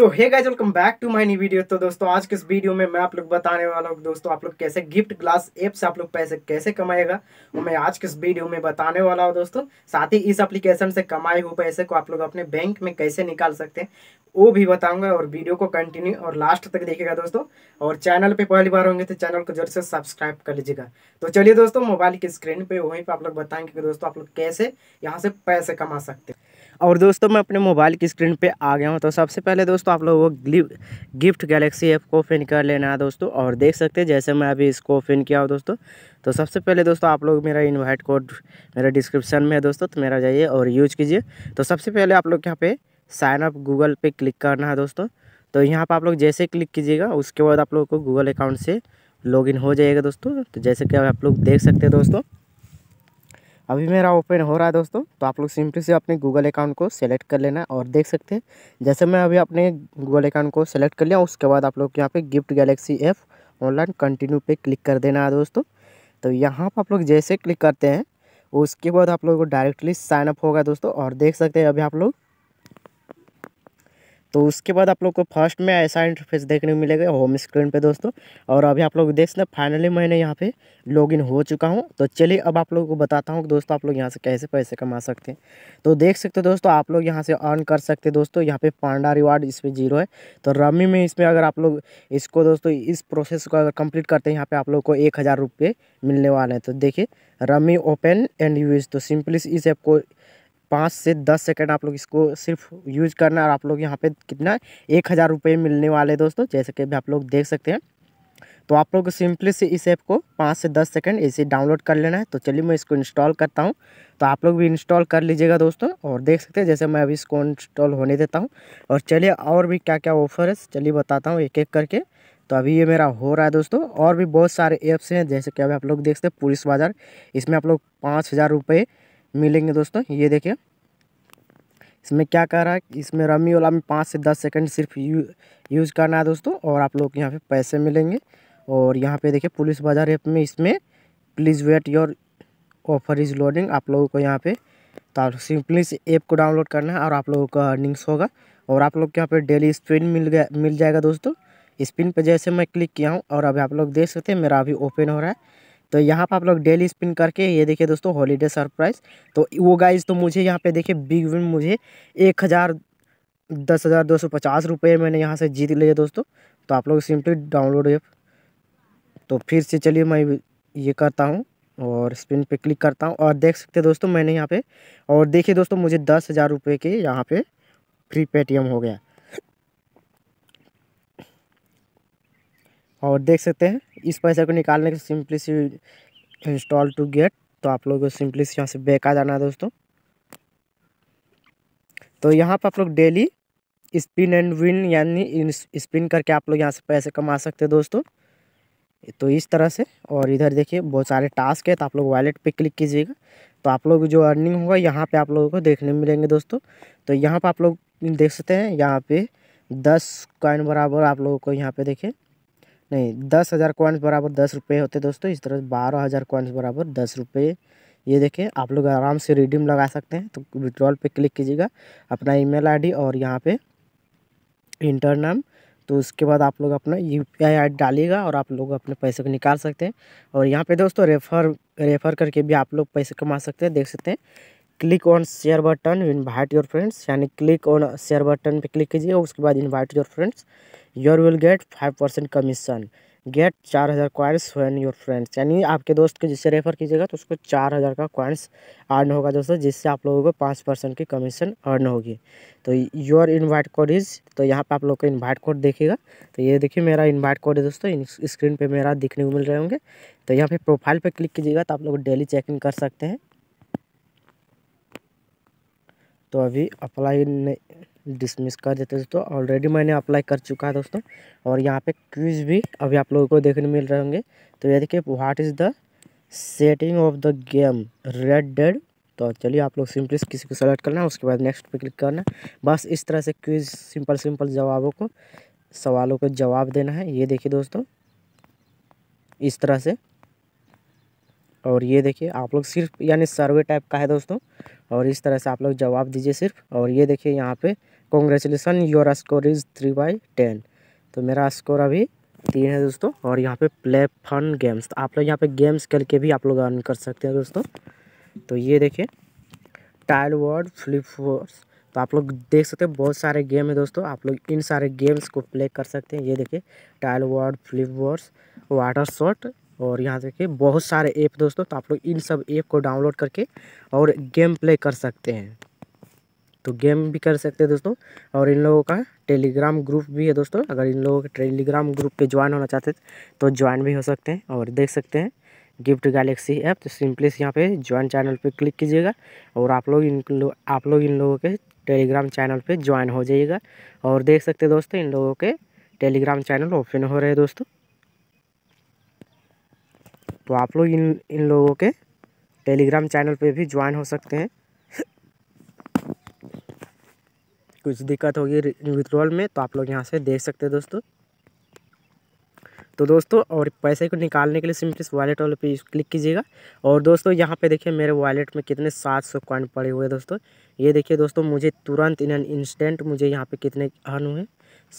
so hey guys welcome back to my new video तो दोस्तों आज के इस वीडियो में मैं आप लोग बताने वाला हूँ दोस्तों आप लोग कैसे गिफ्ट ग्लास ऐप से आप लोग पैसे कैसे कमाएगा वो मैं आज के इस वीडियो में बताने वाला हूँ दोस्तों साथ ही इस एप्लीकेशन से कमाए हुए पैसे को आप लोग अपने बैंक में कैसे निकाल सकते हैं वो भी बताऊंगा और वीडियो को कंटिन्यू और लास्ट तक देखेगा दोस्तों और चैनल पे पहली बार होंगे तो चैनल को जरूर से सब्सक्राइब कर लीजिएगा तो चलिए दोस्तों मोबाइल की स्क्रीन पे वहीं पे आप लोग बताएंगे कि दोस्तों आप लोग कैसे यहाँ से पैसे कमा सकते हैं और दोस्तों मैं अपने मोबाइल की स्क्रीन पे आ गया हूँ तो सबसे पहले दोस्तों आप लोगों को गिफ्ट गैलेक्सी ऐप को ओपन कर लेना है दोस्तों और देख सकते हैं जैसे मैं अभी इसको ओपन किया हूँ दोस्तों तो सबसे पहले दोस्तों आप लोग मेरा इन्वाइट कोड मेरा डिस्क्रिप्शन में है दोस्तों तो मेरा जाइए और यूज कीजिए तो सबसे पहले आप लोग यहाँ पे साइन अप गूगल पे क्लिक करना है दोस्तों तो यहाँ पर आप लोग जैसे क्लिक कीजिएगा उसके बाद आप लोग को गूगल अकाउंट से लॉगिन हो जाएगा दोस्तों तो जैसे कि आप लोग देख सकते हैं दोस्तों अभी मेरा ओपन हो रहा है दोस्तों तो आप लोग सिंपली से अपने गूगल अकाउंट को सेलेक्ट कर लेना और देख सकते हैं जैसे मैं अभी अपने गूगल अकाउंट को सेलेक्ट कर लिया उसके बाद आप लोग यहाँ पे Gift Galaxy app online continue पे क्लिक कर देना है दोस्तों तो यहाँ पर आप लोग जैसे क्लिक करते हैं उसके बाद आप लोग को डायरेक्टली साइनअप होगा दोस्तों और देख सकते हैं अभी आप लोग तो उसके बाद आप लोग को फर्स्ट में ऐसा इंटरफेस देखने को मिलेगा होम स्क्रीन पे दोस्तों और अभी आप लोग देख सकते फाइनली मैंने यहाँ पे लॉगिन हो चुका हूँ तो चलिए अब आप लोगों को बताता हूँ दोस्तों आप लोग यहाँ से कैसे पैसे कमा सकते हैं तो देख सकते हो दोस्तों आप लोग यहाँ से अर्न कर सकते हैं दोस्तों यहाँ पे पांडा रिवार्ड इस पर जीरो है तो रमी में इसमें अगर आप लोग इसको दोस्तों इस प्रोसेस को अगर कंप्लीट करते हैं यहाँ पर आप लोग को एक हज़ार मिलने वाले हैं तो देखिए रमी ओपन एंड यूज तो सिंपली इस ऐप को पाँच से दस सेकंड आप लोग इसको सिर्फ यूज करना और आप लोग यहाँ पे कितना एक हज़ार रुपये मिलने वाले दोस्तों जैसे कि आप लोग देख सकते हैं तो आप लोग सिंपली से इस ऐप को पाँच से दस सेकंड ऐसे डाउनलोड कर लेना है तो चलिए मैं इसको इंस्टॉल करता हूँ तो आप लोग भी इंस्टॉल कर लीजिएगा दोस्तों और देख सकते हैं जैसे मैं अभी इसको इंस्टॉल होने देता हूँ और चलिए और भी क्या क्या ऑफर है चलिए बताता हूँ एक एक करके तो अभी ये मेरा हो रहा है दोस्तों और भी बहुत सारे ऐप्स हैं जैसे कि अभी आप लोग देख सकते हैं पुलिस बाज़ार इसमें आप लोग पाँच हज़ार रुपये मिलेंगे दोस्तों ये देखिए इसमें क्या कह रहा है इसमें रमी वाला में पाँच से दस सेकंड सिर्फ यू यूज़ करना है दोस्तों और आप लोग यहाँ पे पैसे मिलेंगे और यहाँ पे देखिए पुलिस बाज़ार ऐप में इसमें please wait your offer is loading आप लोगों को यहाँ पे तो सिंपली से ऐप को डाउनलोड करना है और आप लोगों का अर्निंग्स होगा और आप लोग के यहाँ पर डेली स्पिन मिल गया मिल जाएगा दोस्तों स्पिन पर जैसे मैं क्लिक किया हूँ और अभी आप लोग देख सकते हैं मेरा अभी ओपन हो रहा है तो यहाँ पर आप लोग डेली स्पिन करके ये देखिए दोस्तों हॉलीडे सरप्राइज तो वो गाइज तो मुझे यहाँ पे देखिए बिग विन मुझे एक हज़ार दस हज़ार दो सौ पचास रुपये मैंने यहाँ से जीत लिया दोस्तों तो आप लोग सिंपली डाउनलोड एप तो फिर से चलिए मैं ये करता हूँ और स्पिन पे क्लिक करता हूँ और देख सकते दोस्तों मैंने यहाँ पर और देखिए दोस्तों मुझे दस हज़ार रुपये के यहाँ पे फ्री पेटीएम हो गया और देख सकते हैं इस पैसे को निकालने के simply see install to get तो आप लोगों को सिंपली से यहाँ से बैक आ जाना है दोस्तों तो यहाँ पर आप लोग डेली स्पिन एंड विन यानी स्पिन करके आप लोग यहाँ से पैसे कमा सकते हैं दोस्तों तो इस तरह से और इधर देखिए बहुत सारे टास्क है तो आप लोग वॉलेट पे क्लिक कीजिएगा तो आप लोग जो अर्निंग होगा यहाँ पे आप लोगों को देखने मिलेंगे दोस्तों तो यहाँ पे आप लोग देख सकते हैं यहाँ पे दस कॉइन बराबर आप लोगों को यहाँ पे देखिए नहीं दस हज़ार कॉइन्स बराबर दस रुपये होते दोस्तों इस तरह बारह हज़ार कॉइन्स बराबर दस रुपये ये देखें आप लोग आराम से रिडीम लगा सकते हैं तो विड्रॉल पे क्लिक कीजिएगा अपना ईमेल आईडी और यहाँ पे इंटर नाम तो उसके बाद आप लोग अपना यू पी आई आईडी डालिएगा और आप लोग अपने पैसे को निकाल सकते हैं और यहाँ पर दोस्तों रेफ़र रेफ़र करके भी आप लोग पैसे कमा सकते हैं देख सकते हैं click on share button invite your friends यानी क्लिक ऑन शेयर बटन पे क्लिक कीजिए उसके बाद invite your friends your will get five percent commission get चार हज़ार क्वाइंस वैन योर फ्रेंड्स यानी आपके दोस्त को जिससे रेफर कीजिएगा तो उसको चार हज़ार का क्वाइंस अर्न होगा दोस्तों जिससे आप लोगों को पाँच परसेंट की कमीशन अर्न होगी तो योर इनवाइट कोड इज़ तो यहाँ पे आप लोग का इनवाइट कोड देखिएगा तो ये देखिए मेरा इनवाइट कोड है दोस्तों स्क्रीन पर मेरा दिखने को मिल रहे होंगे तो यहाँ पर प्रोफाइल पर क्लिक कीजिएगा तो आप लोग डेली चेक इन कर सकते हैं तो अभी अप्लाई नहीं डिसमिस कर देते हैं दोस्तों ऑलरेडी मैंने अप्लाई कर चुका है दोस्तों और यहाँ पे क्विज भी अभी आप लोगों को देखने मिल रहे होंगे तो ये देखिए what is the setting of the game Red Dead तो चलिए आप लोग सिंपली किसी को सेलेक्ट करना है उसके बाद नेक्स्ट पे क्लिक करना बस इस तरह से क्विज सिंपल सिंपल जवाबों को सवालों को जवाब देना है ये देखिए दोस्तों इस तरह से और ये देखिए आप लोग सिर्फ यानी सर्वे टाइप का है दोस्तों और इस तरह से आप लोग जवाब दीजिए सिर्फ और ये देखिए यहाँ पे congratulation your score is three by ten तो मेरा स्कोर अभी तीन है दोस्तों और यहाँ पे प्ले फन गेम्स तो आप लोग यहाँ पे गेम्स खेल के भी आप लोग अर्न कर सकते हैं दोस्तों तो ये देखिए टाइल वर्ड फ्लिप फोर्स तो आप लोग देख सकते हैं बहुत सारे गेम है दोस्तों आप लोग इन सारे गेम्स को प्ले कर सकते हैं ये देखिए tile word flip verse water shot और यहाँ देखिए बहुत सारे ऐप दोस्तों तो आप लोग इन सब ऐप को डाउनलोड करके और गेम प्ले कर सकते हैं तो गेम भी कर सकते हैं दोस्तों और इन लोगों का टेलीग्राम ग्रुप भी है दोस्तों अगर इन लोगों के टेलीग्राम ग्रुप पे ज्वाइन होना चाहते तो ज्वाइन भी हो सकते हैं और देख सकते हैं गिफ्ट गैलेक्सी ऐप तो सिंपली यहाँ पे ज्वाइन चैनल पे क्लिक कीजिएगा और आप लोग इन लो, आप लोग इन लोगों के टेलीग्राम चैनल पर ज्वाइन हो जाइएगा और देख सकते हैं दोस्तों इन लोगों के टेलीग्राम चैनल ओपन हो रहे हैं दोस्तों तो आप लोग इन इन लोगों के टेलीग्राम चैनल पर भी ज्वाइन हो सकते हैं कुछ दिक्कत होगी विथड्रॉल में तो आप लोग यहाँ से देख सकते हैं दोस्तों तो दोस्तों और पैसे को निकालने के लिए सिंपली इस वॉलेट वाले पे क्लिक कीजिएगा और दोस्तों यहाँ पे देखिए मेरे वॉलेट में कितने सात सौ कॉइन पड़े हुए दोस्तों ये देखिए दोस्तों मुझे तुरंत इन इंस्टेंट मुझे यहाँ पे कितने अर्न हुए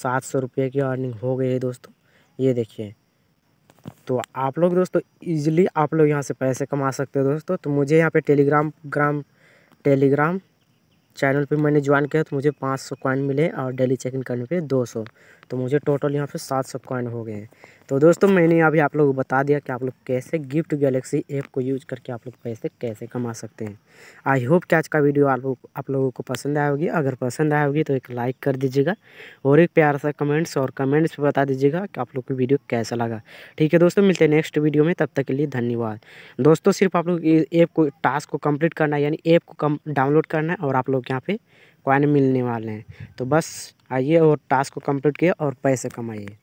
सात सौ रुपये की अर्निंग हो गई है दोस्तों ये देखिए तो आप लोग दोस्तों ईजिली आप लोग यहाँ से पैसे कमा सकते हो दोस्तों तो मुझे यहाँ पर टेलीग्राम ग्राम टेलीग्राम चैनल पे मैंने ज्वाइन किया तो मुझे पाँच सौ कॉइन मिले और डेली चेकिंग करने पे दो सौ तो मुझे टोटल यहाँ पे सात सौ कॉइन हो गए हैं तो दोस्तों मैंने अभी आप लोग को बता दिया कि आप लोग कैसे गिफ्ट गैलेक्सी ऐप को यूज करके आप लोग पैसे कैसे कमा सकते हैं आई होप कि आज का वीडियो आप लोग आप लोगों को पसंद आया होगी अगर पसंद आया होगी तो एक लाइक कर दीजिएगा और एक प्यार सा कमेंट्स और कमेंट्स पर बता दीजिएगा कि आप लोग को वीडियो कैसा लगा ठीक है दोस्तों मिलते हैं नेक्स्ट वीडियो में तब तक के लिए धन्यवाद दोस्तों सिर्फ आप लोग ऐप को टास्क को कम्प्लीट करना है यानी ऐप को कम डाउनलोड करना है और आप लोग यहाँ पर कॉइन मिलने वाले हैं तो बस आइए और टास्क को कंप्लीट किए और पैसे कमाइए